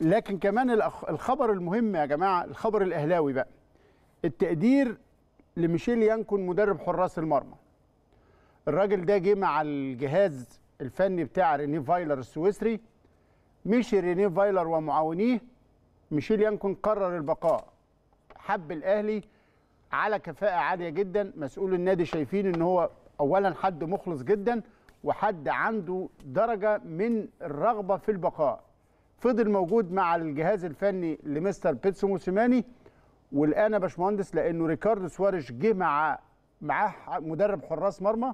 لكن كمان الخبر المهم يا جماعه الخبر الاهلاوي بقى التقدير لميشيل يانكون مدرب حراس المرمى الراجل ده جه مع الجهاز الفني بتاع ريني فايلر السويسري مشي ريني فايلر ومعاونيه ميشيل يانكون قرر البقاء حب الاهلي على كفاءه عاليه جدا مسؤول النادي شايفين ان هو اولا حد مخلص جدا وحد عنده درجه من الرغبه في البقاء فضل موجود مع الجهاز الفني لمستر بيتسو موسيماني والان يا باشمهندس لانه ريكاردو سواريش جه مع معاه مدرب حراس مرمى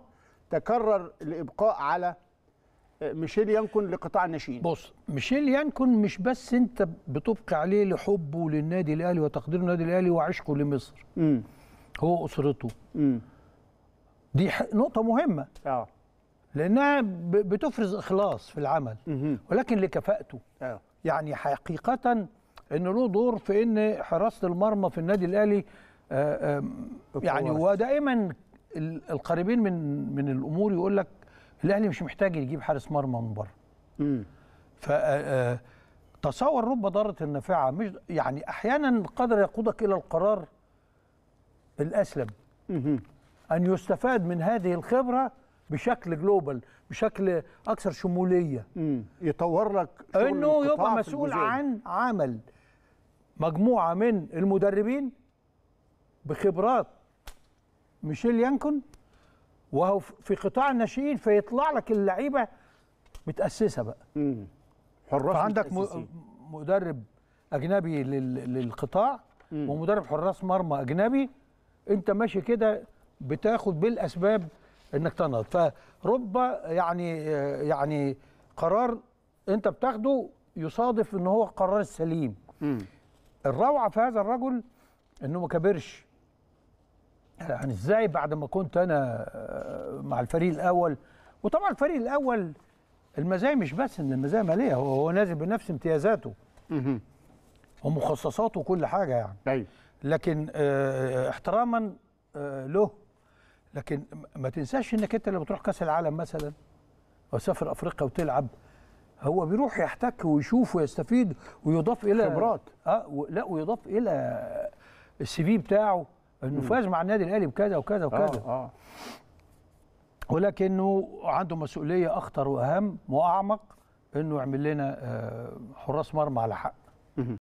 تكرر الابقاء على آه، ميشيل يانكون لقطاع الناشئين بص ميشيل يانكون مش بس انت بتبقي عليه لحبه للنادي الاهلي وتقديره للنادي الاهلي وعشقه لمصر م. هو اسرته م. دي نقطه مهمه اه لانها بتفرز اخلاص في العمل ولكن لكفاءته آه. يعني حقيقه ان له دور في ان حراسه المرمى في النادي الاهلي آه، يعني ودائما القريبين من من الامور يقول لك الاهلي مش محتاج يجيب حارس مرمى من بره ف آه، تصور رب ضارة النافعة مش يعني أحيانا قدر يقودك إلى القرار الأسلم أن يستفاد من هذه الخبرة بشكل جلوبال بشكل اكثر شموليه مم. يطور لك انه يبقى مسؤول عن عمل مجموعه من المدربين بخبرات ميشيل يانكون وهو في قطاع الناشئين فيطلع لك اللعيبه متاسسه بقى امم حراس عندك مدرب اجنبي للقطاع مم. ومدرب حراس مرمى اجنبي انت ماشي كده بتاخد بالاسباب انك تنهض فرب يعني يعني قرار انت بتاخده يصادف ان هو القرار السليم الروعه في هذا الرجل انه ما كبرش يعني ازاي بعد ما كنت انا آه، مع الفريق الاول وطبعا الفريق الاول المزايا مش بس ان المزايا ماليه هو هو نازل بنفس امتيازاته ومخصصاته وكل حاجه يعني أيوه. لكن اه احتراما اه له لكن ما تنساش انك انت لما تروح كاس العالم مثلا وسافر افريقيا وتلعب هو بيروح يحتك ويشوف ويستفيد ويضاف الى خبرات اه لا ويضاف الى السي في بتاعه انه فاز مع النادي الاهلي بكذا وكذا آه، وكذا آه آه. ولكنه عنده مسؤوليه اخطر واهم واعمق انه يعمل لنا آه، حراس مرمى على حق